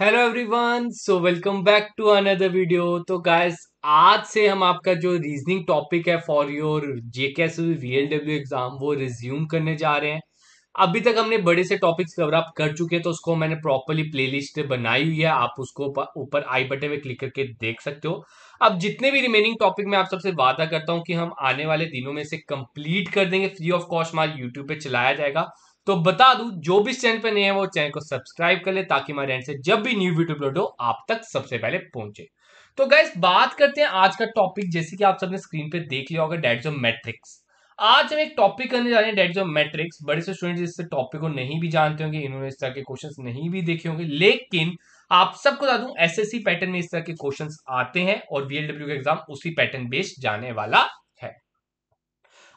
Hello everyone so welcome back to another video तो guys आज से हम आपका जो रीजनिंग टॉपिक है for your JKS VLW exam वो रिज्यूम करने जा रहे हैं अभी तक हमने बड़े से टॉपिक्स कवर अप कर चुके हैं तो उसको मैंने प्रॉपरली प्लेलिस्ट बनाई हुई है आप उसको ऊपर आई बटन में क्लिक करके देख सकते हो अब जितने भी रिमेनिंग टॉपिक मैं आप सबसे वादा करता हूँ कि हम आने वाले दिनों में से कंप्लीट कर देंगे फ्री ऑफ कॉस्ट हमारे यूट्यूब पे चलाया जाएगा तो बता दू जो भी चैनल पर नए हैं वो चैनल को सब्सक्राइब कर ले ताकि हमारे एंड से जब भी न्यू वीडियो अपलोड हो आप तक सबसे पहले पहुंचे तो गैस बात करते हैं आज का टॉपिक जैसे कि आप सबने स्क्रीन पे देख लिया होगा डेट्स ऑफ मैट्रिक्स आज हम एक टॉपिक करने जा रहे हैं डेट्स ऑफ मैट्रिक्स बड़े से स्टूडेंट्स इस टॉपिक को नहीं भी जानते होंगे इन्होंने इस तरह के क्वेश्चन नहीं भी देखे होंगे लेकिन आप सबको बता दूं एसएससी पैटर्न में इस तरह के क्वेश्चन आते हैं और बीएलडब्ल्यू का एग्जाम उसी पैटर्न बेस्ड जाने वाला है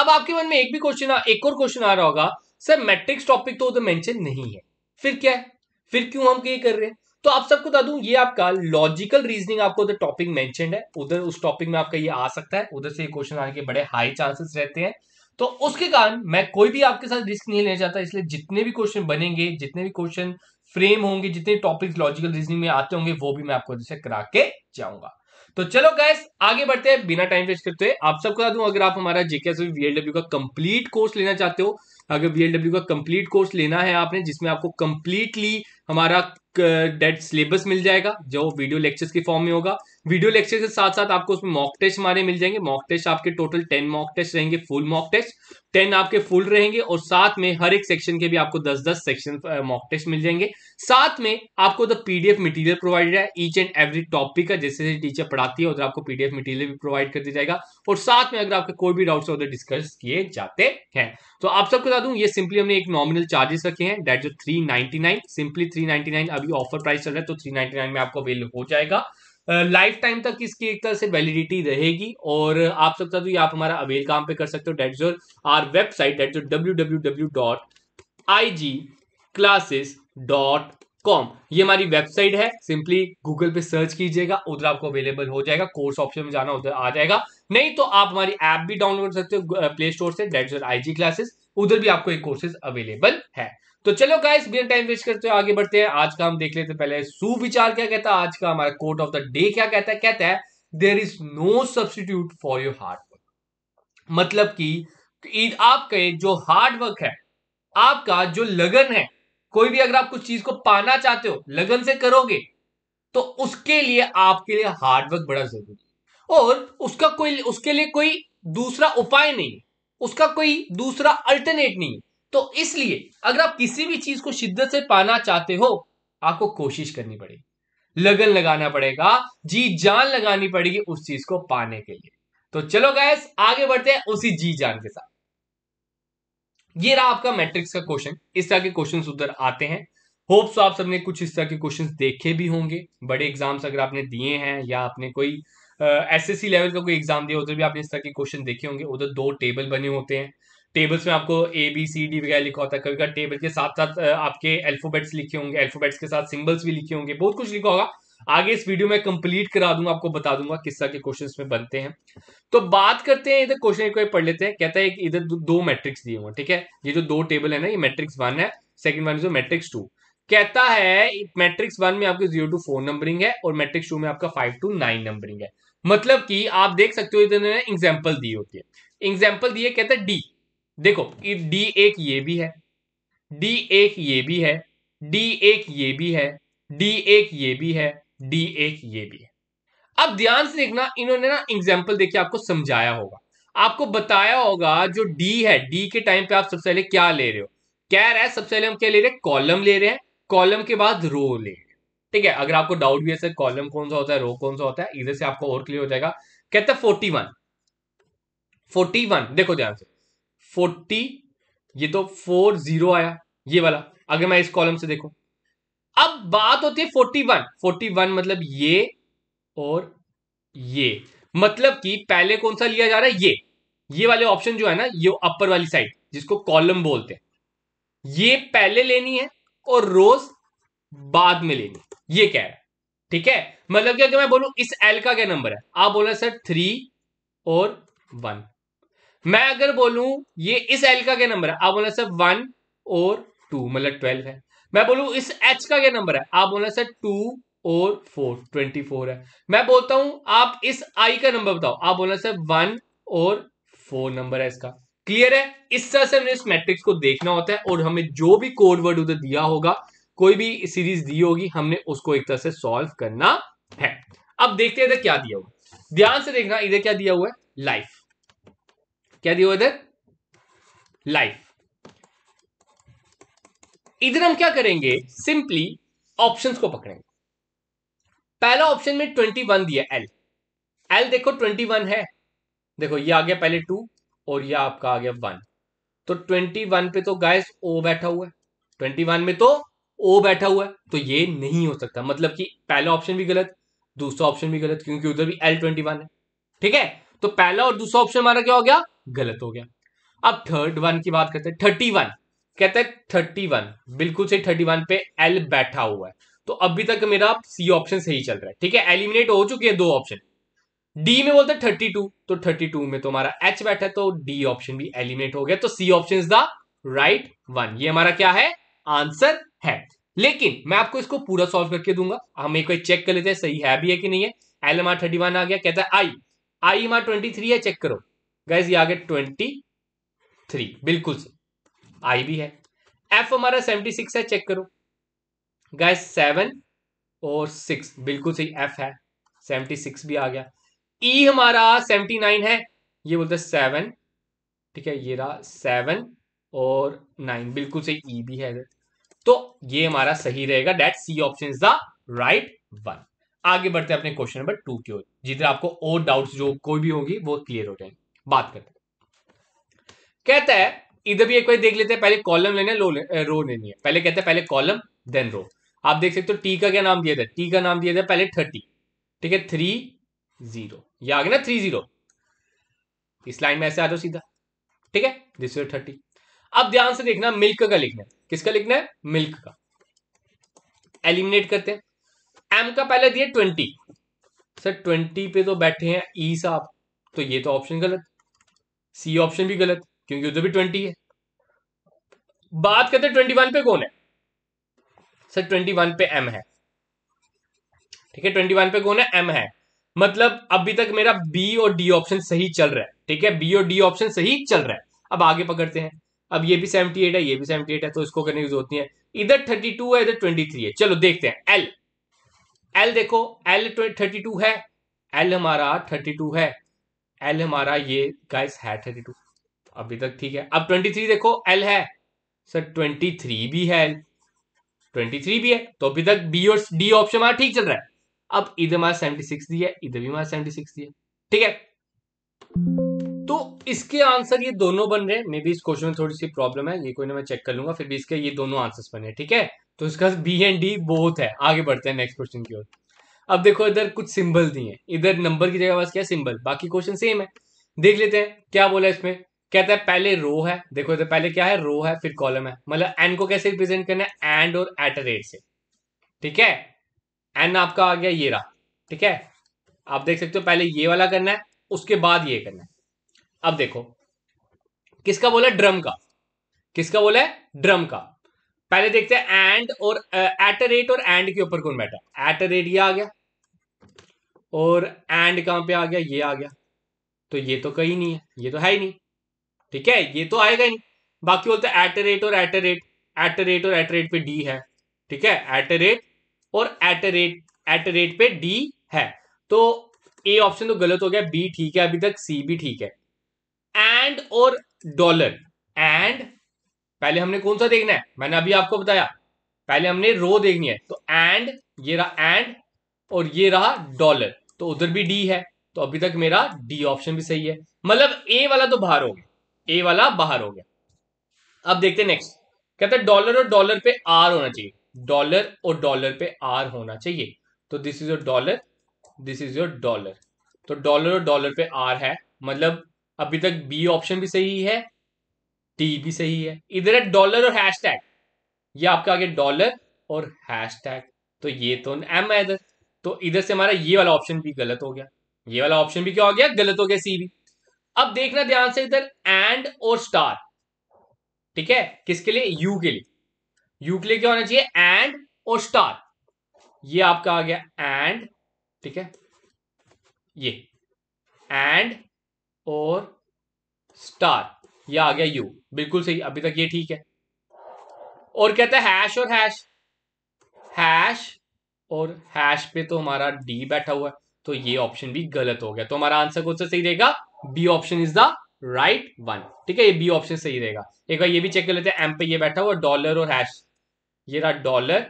अब आपके मन में एक भी क्वेश्चन एक और क्वेश्चन आ रहा होगा सर मैट्रिक्स टॉपिक तो उधर मेंशन नहीं है फिर क्या है फिर क्यों हम ये कर रहे हैं तो आप सबको बता दूं ये आपका लॉजिकल रीजनिंग आपको उधर टॉपिक मेंशन है उधर उस टॉपिक में आपका ये आ सकता है उधर से ये क्वेश्चन आने के बड़े हाई चांसेस रहते हैं तो उसके कारण मैं कोई भी आपके साथ रिस्क नहीं लेना चाहता इसलिए जितने भी क्वेश्चन बनेंगे जितने भी क्वेश्चन फ्रेम होंगे जितने टॉपिक्स लॉजिकल रीजनिंग में आते होंगे वो भी मैं आपको जैसे करा के जाऊंगा तो चलो गैस आगे बढ़ते हैं बिना टाइम वेस्ट करते हुए आप सबको बता दूं अगर आप हमारा जेकेएस वीएलडब्ल्यू का कंप्लीट कोर्स लेना चाहते हो अगर वीएलडब्ल्यू का कंप्लीट कोर्स लेना है आपने जिसमें आपको कंप्लीटली हमारा डेट सिलेबस मिल जाएगा जो वीडियो लेक्चर्स के फॉर्म में होगा वीडियो लेक्चर के साथ साथ आपको उसमें मॉक टेस्ट हमारे मिल जाएंगे मॉक टेस्ट आपके टोटल टेन मॉक टेस्ट रहेंगे फुल मॉक टेस्ट टेन आपके फुल रहेंगे और साथ में हर एक सेक्शन के भी आपको दस दस सेक्शन मॉक टेस्ट मिल जाएंगे साथ में आपको द पीडीएफ मटेरियल प्रोवाइडेड है ईच एंड एवरी टॉपिक का जैसे जैसे टीचर पढ़ाती है उधर आपको पीडीएफ मटेरियल भी प्रोवाइड कर दिया जाएगा और साथ में अगर आपके कोई भी डाउट्स उधर डिस्कस किए जाते हैं तो आप सबको बता दूं ये सिंपली हमने एक नॉमिनल चार्जेस रखे हैं डेट जो थ्री सिंपली थ्री अभी ऑफर प्राइस चल रहा है तो थ्री में आपको अवेल हो जाएगा लाइफ टाइम तक इसकी एक तरह से वैलिडिटी रहेगी और आप सब तो आप हमारा अवेल काम पे कर सकते हो that your our website that your W W W dot I G classes dot com ये हमारी वेबसाइट है सिंपली गूगल पे सर्च कीजिएगा उधर आपको अवेलेबल हो जाएगा कोर्स ऑप्शन में जाना उधर आ जाएगा नहीं तो आप हमारी ऐप भी डाउनलोड कर सकते हो प्ले स्टोर से that your I G classes उधर भी आपको एक कोर्सेज अवेलेबल है तो चलो गाइस बिना टाइम वेस्ट करते हुए आगे बढ़ते हैं आज का हम देख लेते पहले सुविचार क्या कहता है आज का हमारा कोर्ट ऑफ द डे क्या कहता है कहता है there is no substitute for your hard work मतलब कि आपके जो हार्ड वर्क है आपका जो लगन है कोई भी अगर आप कुछ चीज को पाना चाहते हो लगन से करोगे तो उसके लिए आपके लिए हार्डवर्क बड़ा जरूरी है और उसका कोई उसके लिए कोई दूसरा उपाय नहीं है उसका कोई दूसरा अल्टरनेट नहीं है तो इसलिए अगर आप किसी भी चीज को शिद्दत से पाना चाहते हो आपको कोशिश करनी पड़ेगी लगन लगाना पड़ेगा जी जान लगानी पड़ेगी उस चीज को पाने के लिए तो चलो गैस आगे बढ़ते हैं उसी जी जान के साथ ये रहा आपका मैट्रिक्स का क्वेश्चन इस तरह के क्वेश्चन उधर आते हैं होप्स तो आप सबने कुछ इस तरह के क्वेश्चन देखे भी होंगे बड़े एग्जाम्स अगर आपने दिए हैं या आपने कोई एसएससी लेवल का कोई एग्जाम दिया उधर भी आपने इस तरह के क्वेश्चन देखे होंगे उधर दो टेबल बने होते हैं टेबल्स में आपको ए बी सी डी वगैरह लिखा होता है कभी कभी टेबल के साथ साथ आपके अल्फोबेट्स लिखे होंगे अल्फोबेट्स के साथ सिंबल्स भी लिखे होंगे बहुत कुछ लिखा होगा आगे इस वीडियो में कंप्लीट करा दूंगा आपको बता दूंगा किस तरह के क्वेश्चंस में बनते हैं तो बात करते हैं इधर क्वेश्चन को पढ़ लेते हैं कहता है इधर दो मैट्रिक्स दिए हुए ठीक है ये जो दो टेबल है ना ये मैट्रिक्स वन है सेकंड वन जो मैट्रिक्स टू कहता है मैट्रिक्स वन में आपके जीरो टू फोर नंबरिंग है और मैट्रिक्स टू में आपका फाइव टू नाइन नंबरिंग है मतलब कि आप देख सकते हो इधर एग्जाम्पल दी होती है एग्जाम्पल दिए कहते हैं डी देखो डी एक ये भी है डी एक ये भी है डी एक ये भी है डी एक ये भी है डी एक ये भी है अब ध्यान से देखना इन्होंने ना एग्जाम्पल देखिए आपको समझाया होगा आपको बताया होगा जो डी है डी के टाइम पे आप सबसे पहले क्या ले रहे हो कह रहा है सबसे पहले हम क्या ले रहे हैं कॉलम ले रहे हैं कॉलम के बाद रो ले रहे ठीक है अगर आपको डाउट भी है सर कॉलम कौन सा होता है रो कौन सा होता है इधर से आपको और क्लियर हो जाएगा कहते हैं फोर्टी वन फोर्टी वन देखो ध्यान से फोर्टी ये तो फोर जीरो आया ये वाला अगर मैं इस कॉलम से देखो अब बात होती है फोर्टी वन फोर्टी वन मतलब ये और ये मतलब कि पहले कौन सा लिया जा रहा है ये ये वाले ऑप्शन जो है ना ये अपर वाली साइड जिसको कॉलम बोलते हैं ये पहले लेनी है और रोज बाद में लेनी ये कह रहा है ठीक है मतलब क्या मैं बोलूं इस एल का क्या नंबर है आप बोला सर थ्री और वन मैं अगर बोलूं ये इस एल का क्या नंबर है आप बोला सर वन और टू मतलब ट्वेल्व है मैं बोलूं इस एच का क्या नंबर है आप बोला सर टू और फोर ट्वेंटी फोर है मैं बोलता हूं आप इस आई का नंबर बताओ आप बोला सर वन और फोर नंबर है इसका क्लियर है इस तरह से हमें इस मैट्रिक्स को देखना होता है और हमें जो भी कोड वर्ड उधर दिया होगा कोई भी सीरीज दी होगी हमने उसको एक तरह से सॉल्व करना है अब देखते हैं इधर क्या दिया हुआ ध्यान से देखना इधर क्या दिया हुआ है लाइफ क्या दिया हुआ इधर लाइफ इधर हम क्या करेंगे सिंपली ऑप्शंस को पकड़ेंगे पहला ऑप्शन में ट्वेंटी वन दिया एल एल देखो ट्वेंटी वन है देखो ये आ गया पहले टू और ये आपका आ गया वन तो ट्वेंटी वन पे तो गाइस ओ बैठा हुआ है ट्वेंटी वन में तो ओ बैठा हुआ है तो ये नहीं हो सकता मतलब कि पहला ऑप्शन भी गलत दूसरा ऑप्शन भी गलत क्योंकि उधर भी एल ट्वेंटी वन है ठीक है तो पहला और दूसरा ऑप्शन हमारा क्या हो गया गलत हो गया अब थर्ड वन की बात करते हैं थर्टी वन कहते हैं थर्टी वन बिल्कुल सही थर्टी वन पे एल बैठा हुआ है तो अभी तक मेरा सी ऑप्शन सही चल रहा है ठीक है एलिमिनेट हो चुके हैं दो ऑप्शन डी में बोलते थर्टी टू तो थर्टी टू में तो हमारा एच बैठा है तो डी ऑप्शन भी एलिमिनेट हो गया तो C option is the right one ये हमारा क्या है आंसर है लेकिन मैं आपको इसको पूरा सॉल्व करके दूंगा हम एक बार चेक कर लेते हैं सही है भी है कि नहीं है L M R thirty one आ गया कहता है I I M R twenty three है चेक करो गैस ये आ गया ट्वेंटी थ्री बिल्कुल सही आई भी है एफ हमारा सेवेंटी सिक्स है चेक करो गैस सेवन और सिक्स बिल्कुल सही एफ है सेवेंटी सिक्स भी आ गया ई e हमारा सेवेंटी नाइन है ये बोलते हैं सेवन ठीक है ये रहा सेवन और नाइन बिल्कुल सही ई e भी है इधर तो ये हमारा सही रहेगा that C option is the right one आगे बढ़ते हैं अपने क्वेश्चन नंबर टू की ओर जिधर आपको और डाउट्स जो कोई भी होगी वो क्लियर हो जाएंगे बात करते हैं कहता है इधर भी एक बार देख लेते हैं पहले कॉलम लेना लो ले, रो लेनी है पहले कहते हैं पहले कॉलम देन रो आप देख सकते हो टी का क्या नाम दिया था टी का नाम दिया था पहले थर्टी ठीक है थ्री जीरो ये आ गया ना थ्री जीरो इस लाइन में ऐसे आ जाओ सीधा ठीक है दिस थर्टी अब ध्यान से देखना मिल्क का लिखना है किसका लिखना है मिल्क का एलिमिनेट करते हैं एम का पहले दिया ट्वेंटी सर ट्वेंटी पे तो बैठे हैं ई e साहब तो ये तो ऑप्शन गलत सी ऑप्शन भी गलत क्योंकि उधर भी ट्वेंटी है बात करते ट्वेंटी वन पे कौन है सर ट्वेंटी वन पे एम है ठीक है ट्वेंटी वन पे कौन है एम है मतलब अभी तक मेरा बी और डी ऑप्शन सही चल रहा है ठीक है बी और डी ऑप्शन सही चल रहा है अब आगे पकड़ते हैं अब ये भी सेवेंटी एट है ये भी सेवेंटी एट है तो इसको करने की जरूरत नहीं है इधर थर्टी टू है इधर ट्वेंटी थ्री है चलो देखते हैं एल एल देखो एल थर्टी टू है एल हमारा थर्टी टू है एल हमारा ये गाइस है थर्टी टू अभी तक ठीक है अब ट्वेंटी थ्री देखो एल है सर ट्वेंटी थ्री भी है एल ट्वेंटी थ्री भी है तो अभी तक बी और डी ऑप्शन हमारा ठीक चल रहा है अब इधर हमारा सेवेंटी सिक्स दी है इधर भी हमारा सेवेंटी सिक्स दी है ठीक है तो इसके आंसर ये दोनों बन रहे हैं मे बी इस क्वेश्चन में थोड़ी सी प्रॉब्लम है ये कोई ना मैं चेक कर लूंगा फिर भी इसके ये दोनों आंसर्स बने ठीक है तो इसका बी एंड डी बहुत है आगे बढ़ते हैं नेक्स्ट क्वेश्चन की ओर अब देखो इधर कुछ सिंबल दिए इधर नंबर की जगह पास क्या सिंबल बाकी क्वेश्चन सेम है देख लेते हैं क्या बोला इसमें कहता है पहले रो है देखो इधर पहले क्या है रो है फिर कॉलम है मतलब एन को कैसे रिप्रेजेंट करना है एंड और एट रेट से ठीक है एन आपका आ गया ये रहा ठीक है आप देख सकते हो पहले ये वाला करना है उसके बाद ये करना है अब देखो किसका बोला ड्रम का किसका बोला है ड्रम का पहले देखते हैं एंड और एट रेट और एंड के ऊपर कौन बैठा एट रेट ये आ गया और एंड कहां पे आ गया ये आ गया तो ये तो कहीं नहीं है ये तो है ही नहीं ठीक है ये तो आएगा ही नहीं बाकी बोलते एट रेट और एट रेट एट रेट और एट रेट पे डी है ठीक है एट रेट और एट रेट एट रेट पे डी है तो ए ऑप्शन तो गलत हो गया बी ठीक है अभी तक सी भी ठीक है एंड और डॉलर एंड पहले हमने कौन सा देखना है मैंने अभी आपको बताया पहले हमने रो देखनी है तो एंड ये रहा एंड और ये रहा डॉलर तो उधर भी डी है तो अभी तक मेरा डी ऑप्शन भी सही है मतलब ए वाला तो बाहर हो गया ए वाला बाहर हो गया अब देखते नेक्स्ट कहते हैं डॉलर और डॉलर पे आर होना चाहिए डॉलर और डॉलर पे आर होना चाहिए तो this is your dollar this is your dollar तो डॉलर और डॉलर पे आर है मतलब अभी तक बी ऑप्शन भी सही है टी भी सही है इधर है डॉलर और हैश टैग ये आपका आगे डॉलर और हैश टैग तो ये तो एम है इधर तो इधर से हमारा ये वाला ऑप्शन भी गलत हो गया ये वाला ऑप्शन भी क्या हो गया गलत हो गया सी भी अब देखना ध्यान से इधर एंड और स्टार ठीक है किसके लिए यू के लिए यू के लिए क्या होना चाहिए एंड और स्टार ये आपका आ गया एंड ठीक है ये एंड और स्टार यह आ गया यू बिल्कुल सही अभी तक ये ठीक है और कहते हैं हैश और हैश हैश और हैश पे तो हमारा डी बैठा हुआ है तो ये ऑप्शन भी गलत हो गया तो हमारा आंसर कौन सा सही रहेगा B option is the right one ठीक है ये बी ऑप्शन सही रहेगा एक बार ये भी चेक कर लेते हैं एम पे ये बैठा हुआ डॉलर और हैश ये रहा डॉलर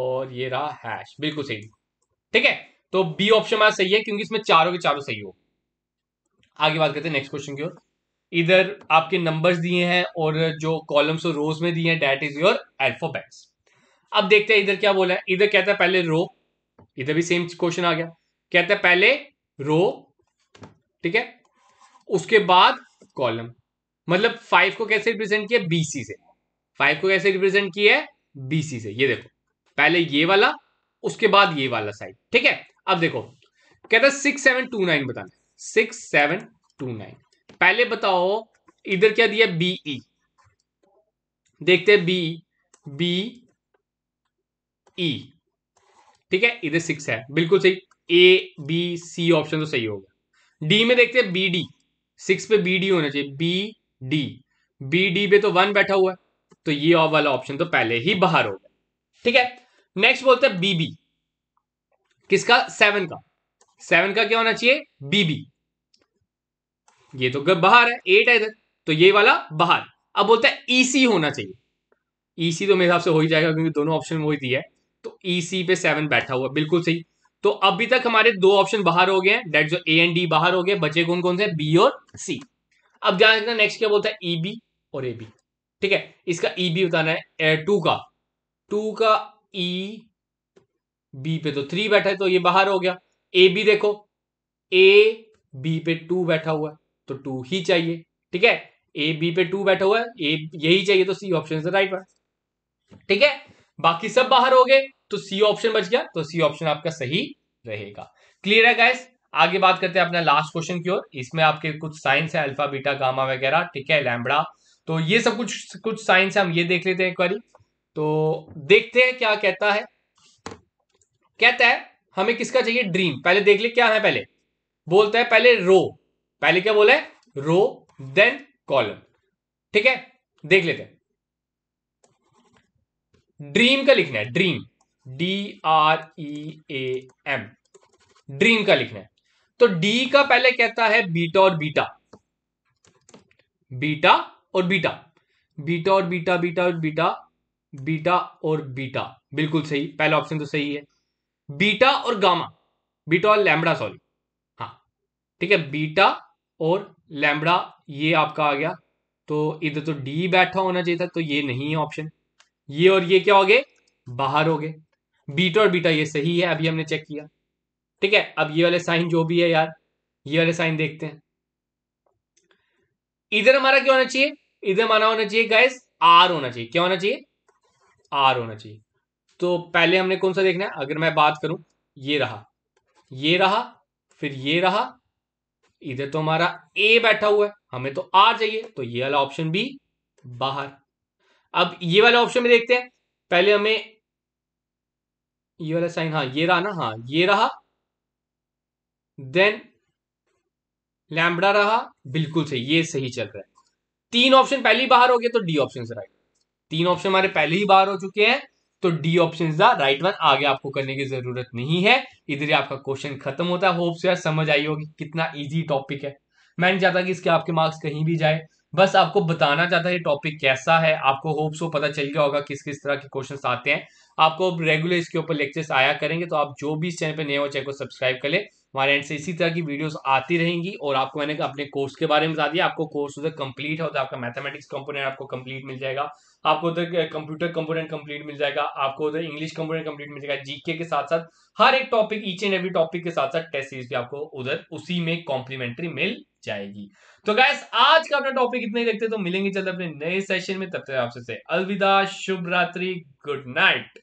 और ये रहा हैश बिल्कुल सही ठीक है तो बी ऑप्शन हमारा सही है क्योंकि इसमें चारों के चारों सही हो आगे बात करते हैं नेक्स्ट क्वेश्चन की ओर इधर आपके नंबर्स दिए हैं और जो कॉलम्स और रोज में दिए हैं डैट इज योर एल्फोबेट्स अब देखते हैं इधर क्या बोला है इधर कहता है पहले रो इधर भी सेम क्वेश्चन आ गया कहता है पहले रो ठीक है उसके बाद कॉलम मतलब फाइव को कैसे रिप्रेजेंट किया बीसी से फाइव को कैसे रिप्रेजेंट किया है बीसी से ये देखो पहले ये वाला उसके बाद ये वाला साइड ठीक है अब देखो कहता है सिक्स सेवन टू नाइन बताना सिक्स सेवन टू नाइन पहले बताओ इधर क्या दिया बीई e। देखते हैं बी बी ई ठीक है इधर सिक्स है बिल्कुल सही ए बी सी ऑप्शन तो सही होगा डी में देखते हैं बी डी सिक्स पे बी डी होना चाहिए बी डी बी डी पे तो वन बैठा हुआ है तो ये वाला ऑप्शन तो पहले ही बाहर होगा ठीक है नेक्स्ट बोलते हैं बीबी किसका सेवन का सेवन का क्या होना चाहिए बीबी ये तो बाहर है एट है इधर तो ये वाला बाहर अब बोलता है ईसी e होना चाहिए ईसी e तो मेरे हिसाब से हो ही जाएगा क्योंकि दोनों ऑप्शन वही दिया है तो ईसी e पे सेवन बैठा हुआ बिल्कुल सही तो अभी तक हमारे दो ऑप्शन बाहर हो गए हैं डेट जो ए एंड डी बाहर हो गए बचे कौन कौन से बी और सी अब ध्यान रखना नेक्स्ट क्या बोलता है ई बी और ए बी ठीक है इसका ई बी बताना है टू का टू का ई बी पे तो थ्री बैठा है तो ये बाहर हो गया ए बी देखो ए बी पे टू बैठा हुआ है तो टू ही चाहिए ठीक है ए बी पे टू बैठा हुआ है ए यही चाहिए तो सी ऑप्शन से राइट वन ठीक है बाकी सब बाहर हो गए तो सी ऑप्शन बच गया तो सी ऑप्शन आपका सही रहेगा क्लियर है गैस आगे बात करते हैं अपना लास्ट क्वेश्चन की ओर इसमें आपके कुछ साइंस है अल्फा बीटा गामा वगैरह ठीक है लैम्बड़ा तो ये सब कुछ कुछ साइंस है हम ये देख लेते हैं एक बारी तो देखते हैं क्या कहता है कहता है हमें किसका चाहिए ड्रीम पहले देख ले क्या है पहले बोलता है पहले रो पहले क्या बोला है रो देन कॉलम ठीक है देख लेते हैं ड्रीम का लिखना है dream D R E A M dream का लिखना है तो डी का पहले कहता है बीटा और बीटा बीटा और बीटा बीटा और बीटा बीटा और बीटा बीटा और बीटा बिल्कुल सही पहला ऑप्शन तो सही है बीटा और गामा बीटा और लैमडा सॉरी हाँ ठीक है बीटा और लैमड़ा ये आपका आ गया तो इधर तो डी बैठा होना चाहिए था तो ये नहीं है ऑप्शन ये और ये क्या हो गए बाहर हो गए बीटा और बीटा ये सही है अभी हमने चेक किया ठीक है अब ये वाले साइन जो भी है यार ये वाले साइन देखते हैं इधर हमारा क्या होना चाहिए इधर हमारा होना चाहिए गैस आर होना चाहिए क्या होना चाहिए आर होना चाहिए तो पहले हमने कौन सा देखना है अगर मैं बात करूं ये रहा ये रहा फिर ये रहा इधर तो हमारा ए बैठा हुआ है हमें तो आर चाहिए तो ये वाला ऑप्शन बी बाहर अब ये वाला ऑप्शन में देखते हैं पहले हमें ये वाला साइन हाँ ये रहा ना हाँ ये रहा देन लैम्बडा रहा बिल्कुल सही ये सही चल रहा है तीन ऑप्शन पहले ही बाहर हो गए तो डी ऑप्शन राइट तीन ऑप्शन हमारे पहले ही बाहर हो चुके हैं तो D option is the right one आगे आपको करने की जरूरत नहीं है इधर ही आपका क्वेश्चन खत्म होता है होप्स यार समझ आई होगी कितना इजी टॉपिक है मैं नहीं चाहता कि इसके आपके मार्क्स कहीं भी जाए बस आपको बताना चाहता है ये टॉपिक कैसा है आपको होप्स हो पता चल गया होगा किस किस तरह के क्वेश्चन आते हैं आपको रेगुलर इसके ऊपर लेक्चर्स आया करेंगे तो आप जो भी इस चैनल पर नए हो चैनल को सब्सक्राइब कर ले हमारे एंड से e इसी तरह की वीडियोस आती रहेंगी और आपको मैंने अपने कोर्स के बारे में बता दिया आपको कोर्स उधर कंप्लीट है उधर आपका मैथमेटिक्स कंपोनेंट आपको कंप्लीट मिल जाएगा आपको उधर कंप्यूटर कंपोनेंट कंप्लीट मिल जाएगा आपको उधर इंग्लिश कंपोनेंट कंप्लीट मिल जाएगा जीके के साथ साथ हर एक topic each and every topic के साथ साथ टेस्ट सीरीज भी आपको उधर उसी में कॉम्प्लीमेंट्री मिल जाएगी तो गैस आज का अपना टॉपिक इतना ही देखते तो मिलेंगे जल्द अपने नए सेशन में तब तक आपसे अलविदा शुभ रात्रि गुड नाइट